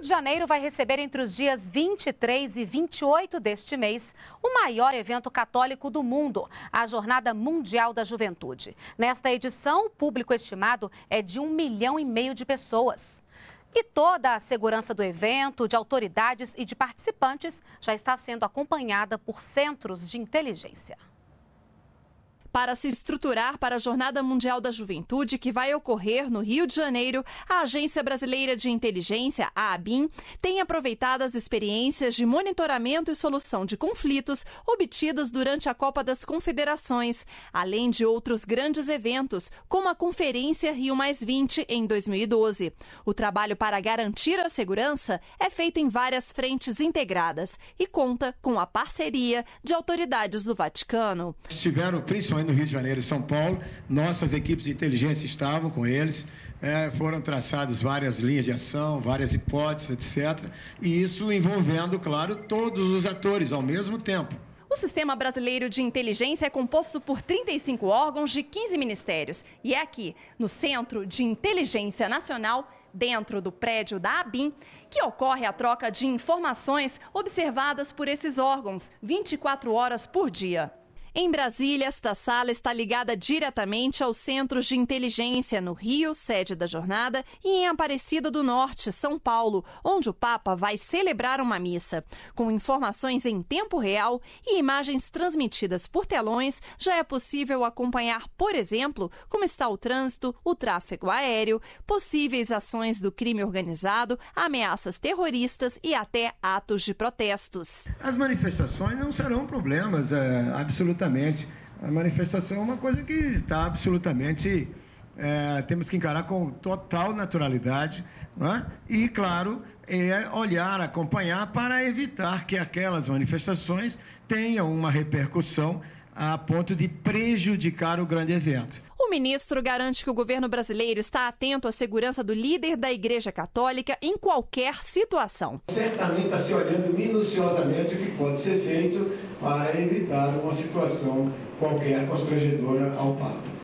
Rio de Janeiro vai receber entre os dias 23 e 28 deste mês o maior evento católico do mundo, a Jornada Mundial da Juventude. Nesta edição, o público estimado é de um milhão e meio de pessoas. E toda a segurança do evento, de autoridades e de participantes, já está sendo acompanhada por centros de inteligência. Para se estruturar para a Jornada Mundial da Juventude, que vai ocorrer no Rio de Janeiro, a Agência Brasileira de Inteligência, a ABIN, tem aproveitado as experiências de monitoramento e solução de conflitos obtidas durante a Copa das Confederações, além de outros grandes eventos, como a Conferência Rio em 2012. O trabalho para garantir a segurança é feito em várias frentes integradas e conta com a parceria de autoridades do Vaticano. Estiveram principalmente aí no Rio de Janeiro e São Paulo. Nossas equipes de inteligência estavam com eles, é, foram traçadas várias linhas de ação, várias hipóteses, etc. E isso envolvendo, claro, todos os atores ao mesmo tempo. O Sistema Brasileiro de Inteligência é composto por 35 órgãos de 15 ministérios. E é aqui, no Centro de Inteligência Nacional, dentro do prédio da ABIN, que ocorre a troca de informações observadas por esses órgãos 24 horas por dia. Em Brasília, esta sala está ligada diretamente aos centros de inteligência no Rio, sede da jornada, e em Aparecida do Norte, São Paulo, onde o Papa vai celebrar uma missa. Com informações em tempo real e imagens transmitidas por telões, já é possível acompanhar, por exemplo, como está o trânsito, o tráfego aéreo, possíveis ações do crime organizado, ameaças terroristas e até atos de protestos. As manifestações não serão problemas, é, absolutamente absolutamente. A manifestação é uma coisa que está absolutamente. É, temos que encarar com total naturalidade né? e, claro, é olhar, acompanhar para evitar que aquelas manifestações tenham uma repercussão a ponto de prejudicar o grande evento. O ministro garante que o governo brasileiro está atento à segurança do líder da Igreja Católica em qualquer situação. Certamente está se olhando minuciosamente o que pode ser feito para evitar uma situação qualquer constrangedora ao Papa.